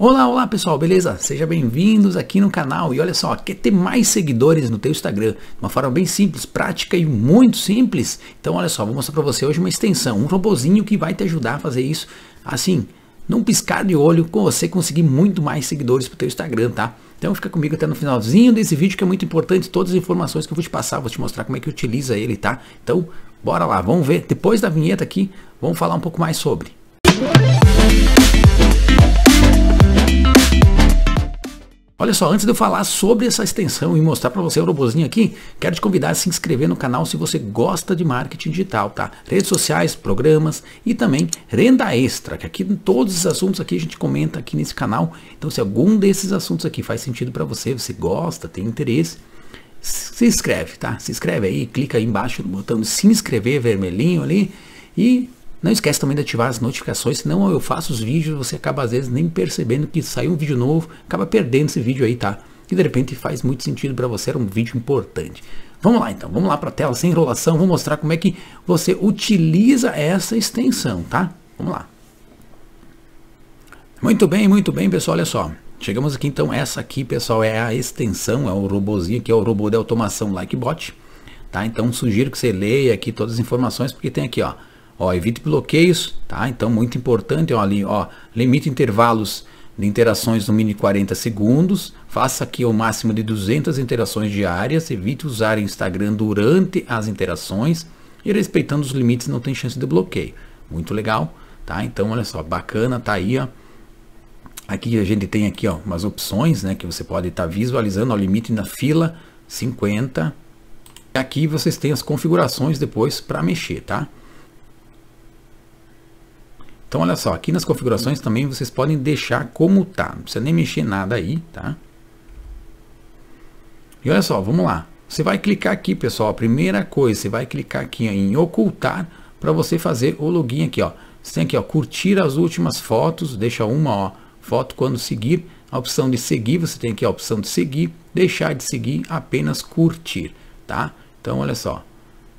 Olá, olá pessoal, beleza? Sejam bem-vindos aqui no canal e olha só, quer ter mais seguidores no teu Instagram? Uma forma bem simples, prática e muito simples? Então olha só, vou mostrar para você hoje uma extensão, um robozinho que vai te ajudar a fazer isso assim, num piscar de olho, com você conseguir muito mais seguidores pro teu Instagram, tá? Então fica comigo até no finalzinho desse vídeo que é muito importante, todas as informações que eu vou te passar, vou te mostrar como é que utiliza ele, tá? Então, bora lá, vamos ver, depois da vinheta aqui, vamos falar um pouco mais sobre. Música Olha só, antes de eu falar sobre essa extensão e mostrar para você o robozinho aqui, quero te convidar a se inscrever no canal se você gosta de marketing digital, tá? Redes sociais, programas e também renda extra, que aqui todos os assuntos aqui a gente comenta aqui nesse canal. Então se algum desses assuntos aqui faz sentido para você, você gosta, tem interesse, se inscreve, tá? Se inscreve aí, clica aí embaixo no botão se inscrever vermelhinho ali e não esquece também de ativar as notificações, senão eu faço os vídeos e você acaba às vezes nem percebendo que saiu um vídeo novo, acaba perdendo esse vídeo aí, tá? E de repente faz muito sentido para você, era um vídeo importante. Vamos lá então, vamos lá para a tela sem enrolação, vou mostrar como é que você utiliza essa extensão, tá? Vamos lá. Muito bem, muito bem, pessoal, olha só. Chegamos aqui então, essa aqui, pessoal, é a extensão, é o robozinho aqui, é o robô de automação Likebot, tá? Então sugiro que você leia aqui todas as informações, porque tem aqui, ó, Ó, evite bloqueios, tá? Então, muito importante, ó, ali, ó, limite intervalos de interações no mínimo 40 segundos, faça aqui o máximo de 200 interações diárias, evite usar o Instagram durante as interações e respeitando os limites não tem chance de bloqueio. Muito legal, tá? Então, olha só, bacana, tá aí, ó. Aqui a gente tem aqui ó, umas opções né, que você pode estar tá visualizando, o limite na fila 50. Aqui vocês têm as configurações depois para mexer, tá? Então olha só, aqui nas configurações também vocês podem deixar como tá, não precisa nem mexer nada aí, tá? E olha só, vamos lá. Você vai clicar aqui, pessoal, a primeira coisa, você vai clicar aqui em ocultar para você fazer o login aqui, ó. Você tem aqui, ó, curtir as últimas fotos, deixa uma, ó, foto quando seguir, a opção de seguir, você tem aqui a opção de seguir, deixar de seguir, apenas curtir, tá? Então olha só,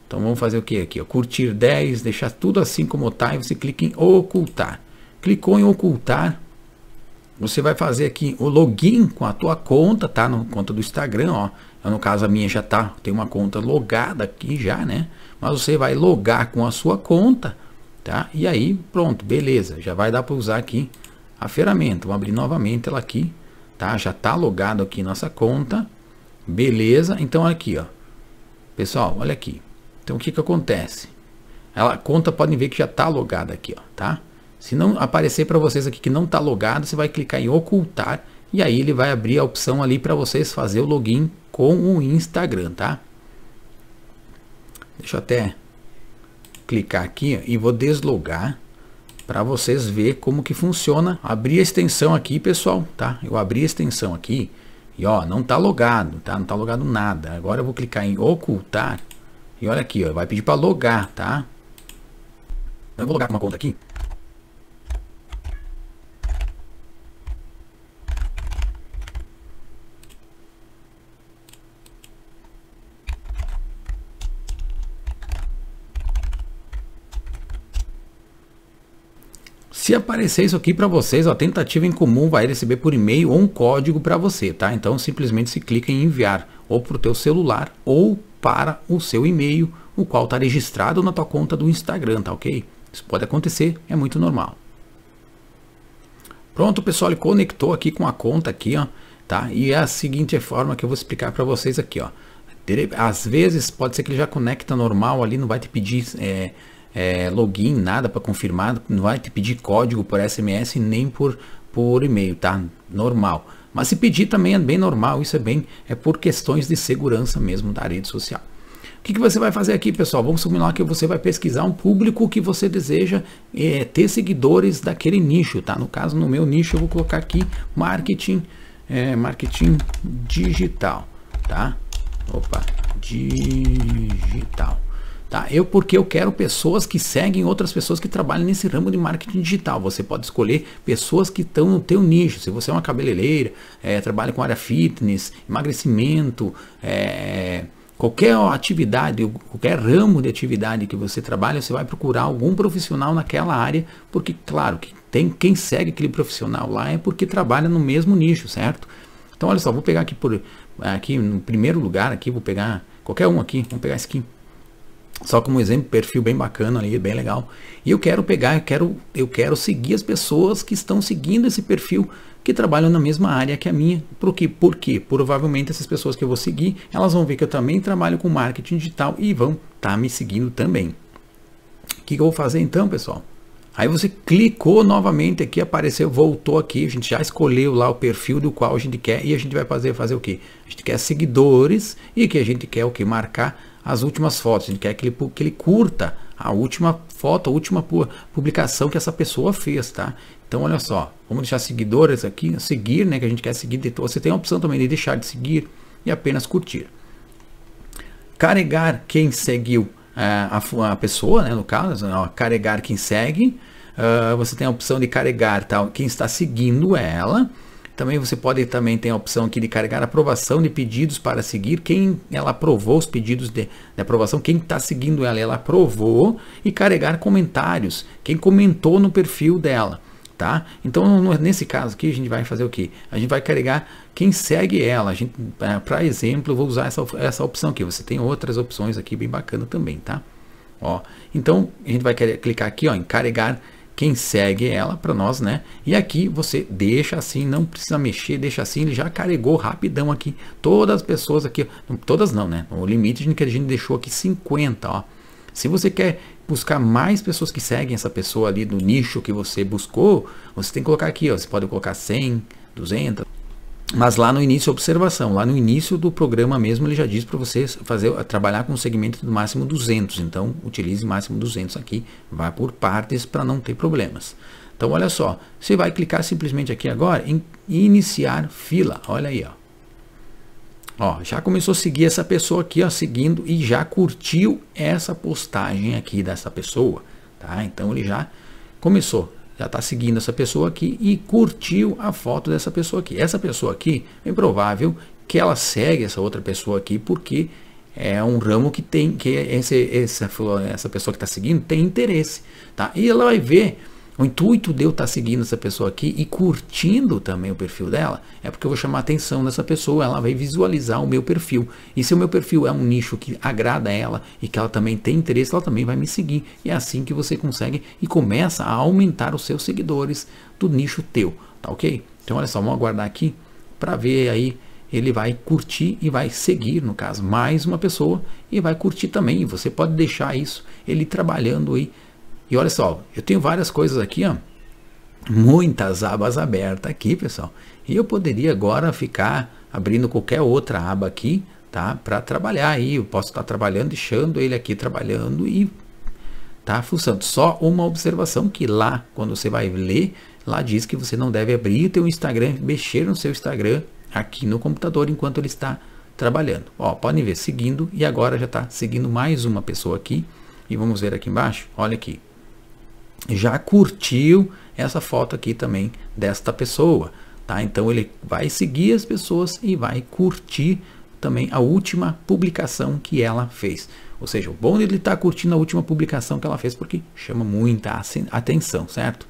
então vamos fazer o que aqui? Ó? Curtir 10, deixar tudo assim como está e você clica em ocultar. Clicou em ocultar, você vai fazer aqui o login com a tua conta, tá? No conta do Instagram, ó. Então, no caso a minha já tá, tem uma conta logada aqui já, né? Mas você vai logar com a sua conta, tá? E aí, pronto, beleza. Já vai dar para usar aqui a ferramenta. Vou abrir novamente ela aqui, tá? Já tá logado aqui nossa conta. Beleza? Então aqui, ó. Pessoal, olha aqui. Então o que, que acontece? Ela conta, podem ver que já está logada aqui, ó, tá? Se não aparecer para vocês aqui que não está logado, você vai clicar em ocultar e aí ele vai abrir a opção ali para vocês fazer o login com o Instagram, tá? Deixa eu até clicar aqui ó, e vou deslogar para vocês ver como que funciona. Abri a extensão aqui, pessoal, tá? Eu abri a extensão aqui e ó, não tá logado, tá? Não tá logado nada. Agora eu vou clicar em ocultar e olha aqui, ó, vai pedir para logar, tá? Eu vou logar com uma conta aqui. Se aparecer isso aqui para vocês, a tentativa em comum vai receber por e-mail ou um código para você, tá? Então simplesmente se clica em enviar ou para o teu celular ou para o seu e-mail, o qual está registrado na tua conta do Instagram, tá ok? Isso pode acontecer, é muito normal. Pronto, pessoal, ele conectou aqui com a conta aqui, ó, tá? E é a seguinte forma que eu vou explicar para vocês aqui, ó. Às vezes pode ser que ele já conecta normal ali, não vai te pedir é, é, login, nada para confirmar, não vai te pedir código por SMS nem por, por e-mail, tá? Normal. Mas se pedir também é bem normal, isso é bem, é por questões de segurança mesmo da rede social. O que, que você vai fazer aqui, pessoal? Vamos simular que você vai pesquisar um público que você deseja é, ter seguidores daquele nicho, tá? No caso, no meu nicho, eu vou colocar aqui marketing, é, marketing digital, tá? Opa, digital. Tá? Eu porque eu quero pessoas que seguem outras pessoas que trabalham nesse ramo de marketing digital. Você pode escolher pessoas que estão no teu nicho. Se você é uma cabeleireira, é, trabalha com área fitness, emagrecimento, é, qualquer atividade, qualquer ramo de atividade que você trabalha, você vai procurar algum profissional naquela área, porque claro que tem quem segue aquele profissional lá é porque trabalha no mesmo nicho, certo? Então olha só, vou pegar aqui por aqui no primeiro lugar aqui, vou pegar qualquer um aqui, vamos pegar esse aqui. Só como exemplo, perfil bem bacana ali, bem legal. E eu quero pegar, eu quero, eu quero seguir as pessoas que estão seguindo esse perfil que trabalham na mesma área que a minha. Por quê? Porque provavelmente essas pessoas que eu vou seguir, elas vão ver que eu também trabalho com marketing digital e vão estar tá me seguindo também. O que, que eu vou fazer então, pessoal? Aí você clicou novamente aqui, apareceu, voltou aqui, a gente já escolheu lá o perfil do qual a gente quer e a gente vai fazer fazer o quê? A gente quer seguidores e que a gente quer o que marcar as últimas fotos, ele quer que ele, que ele curta a última foto, a última publicação que essa pessoa fez, tá? Então, olha só, vamos deixar seguidores aqui, né, seguir, né, que a gente quer seguir, você tem a opção também de deixar de seguir e apenas curtir. Carregar quem seguiu eh, a, a, pessoa, né, no caso, ó, carregar quem segue, uh, você tem a opção de carregar tal, quem está seguindo ela, também você pode também tem a opção aqui de carregar aprovação de pedidos para seguir. Quem ela aprovou os pedidos de, de aprovação, quem está seguindo ela, ela aprovou e carregar comentários. Quem comentou no perfil dela. Tá? Então, nesse caso aqui, a gente vai fazer o que? A gente vai carregar quem segue ela. a gente é, Para exemplo, eu vou usar essa, essa opção aqui. Você tem outras opções aqui bem bacana também, tá? Ó, então, a gente vai clicar aqui ó, em carregar quem segue ela para nós, né? E aqui você deixa assim, não precisa mexer, deixa assim, ele já carregou rapidão aqui. Todas as pessoas aqui, todas não, né? O limite de que a gente deixou aqui 50, ó. Se você quer buscar mais pessoas que seguem essa pessoa ali do nicho que você buscou, você tem que colocar aqui, ó, você pode colocar 100, 200, mas lá no início, observação, lá no início do programa mesmo, ele já diz para você fazer, trabalhar com um segmento do máximo 200. Então, utilize máximo 200 aqui, vá por partes para não ter problemas. Então, olha só, você vai clicar simplesmente aqui agora em iniciar fila. Olha aí, ó. Ó, já começou a seguir essa pessoa aqui, ó, seguindo e já curtiu essa postagem aqui dessa pessoa, tá? Então ele já começou já está seguindo essa pessoa aqui e curtiu a foto dessa pessoa aqui. Essa pessoa aqui, é improvável que ela segue essa outra pessoa aqui, porque é um ramo que tem, que esse, essa, essa pessoa que está seguindo tem interesse. Tá? E ela vai ver o intuito de eu estar tá seguindo essa pessoa aqui e curtindo também o perfil dela é porque eu vou chamar a atenção dessa pessoa, ela vai visualizar o meu perfil. E se o meu perfil é um nicho que agrada ela e que ela também tem interesse, ela também vai me seguir. E é assim que você consegue e começa a aumentar os seus seguidores do nicho teu, tá ok? Então olha só, vamos aguardar aqui para ver aí ele vai curtir e vai seguir, no caso, mais uma pessoa e vai curtir também. E você pode deixar isso ele trabalhando aí e olha só, eu tenho várias coisas aqui, ó, muitas abas abertas aqui, pessoal. E eu poderia agora ficar abrindo qualquer outra aba aqui, tá? Para trabalhar aí, eu posso estar trabalhando, deixando ele aqui trabalhando e tá funcionando. Só uma observação que lá, quando você vai ler, lá diz que você não deve abrir o seu Instagram, mexer no seu Instagram aqui no computador enquanto ele está trabalhando. Ó, podem ver, seguindo e agora já está seguindo mais uma pessoa aqui. E vamos ver aqui embaixo, olha aqui, já curtiu essa foto aqui também desta pessoa. Tá? Então ele vai seguir as pessoas e vai curtir também a última publicação que ela fez. Ou seja, o bom dele estar tá curtindo a última publicação que ela fez porque chama muita atenção, certo?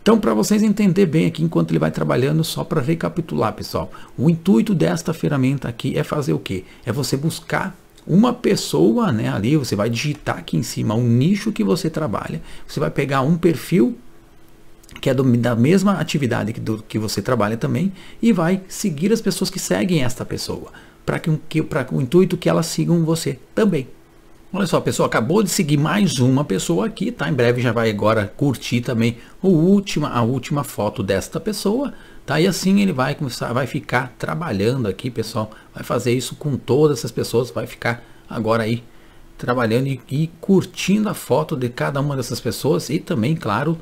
Então, para vocês entenderem bem aqui enquanto ele vai trabalhando, só para recapitular, pessoal, o intuito desta ferramenta aqui é fazer o quê? É você buscar uma pessoa, né, ali você vai digitar aqui em cima um nicho que você trabalha, você vai pegar um perfil que é do, da mesma atividade que, do, que você trabalha também e vai seguir as pessoas que seguem esta pessoa para que, que, para o intuito que elas sigam você também. Olha só, pessoal, acabou de seguir mais uma pessoa aqui, tá? Em breve já vai agora curtir também o última, a última foto desta pessoa, tá? E assim ele vai começar, vai ficar trabalhando aqui, pessoal. Vai fazer isso com todas essas pessoas, vai ficar agora aí trabalhando e, e curtindo a foto de cada uma dessas pessoas e também, claro,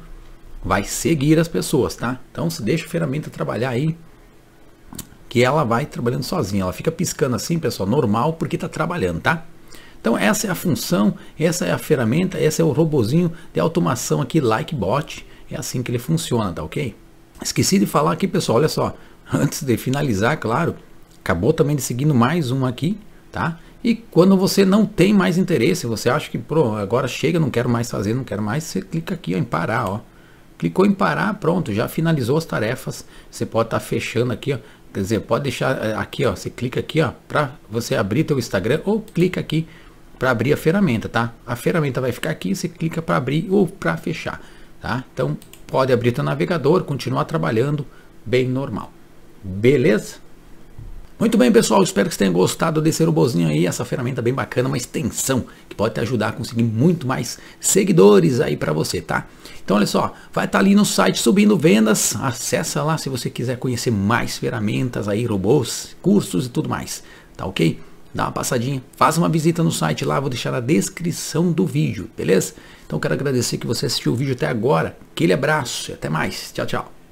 vai seguir as pessoas, tá? Então se deixa a ferramenta trabalhar aí, que ela vai trabalhando sozinha. Ela fica piscando assim, pessoal, normal, porque tá trabalhando, tá? Então essa é a função, essa é a ferramenta, esse é o robozinho de automação aqui, Likebot. É assim que ele funciona, tá ok? Esqueci de falar aqui, pessoal, olha só. Antes de finalizar, claro, acabou também de seguindo mais um aqui, tá? E quando você não tem mais interesse, você acha que, pô, agora chega, não quero mais fazer, não quero mais, você clica aqui ó, em parar, ó. Clicou em parar, pronto, já finalizou as tarefas. Você pode estar tá fechando aqui, ó. Quer dizer, pode deixar eh, aqui, ó. Você clica aqui, ó, para você abrir teu Instagram ou clica aqui para abrir a ferramenta, tá? A ferramenta vai ficar aqui, você clica para abrir ou para fechar, tá? Então pode abrir teu navegador, continuar trabalhando bem normal. Beleza? Muito bem, pessoal, espero que vocês tenham gostado desse robozinho aí, essa ferramenta bem bacana, uma extensão que pode te ajudar a conseguir muito mais seguidores aí para você, tá? Então, olha só, vai estar tá ali no site subindo vendas, acessa lá se você quiser conhecer mais ferramentas aí, robôs, cursos e tudo mais, tá ok? dá uma passadinha, faz uma visita no site lá, vou deixar na descrição do vídeo, beleza? Então quero agradecer que você assistiu o vídeo até agora. Aquele abraço e até mais. Tchau, tchau.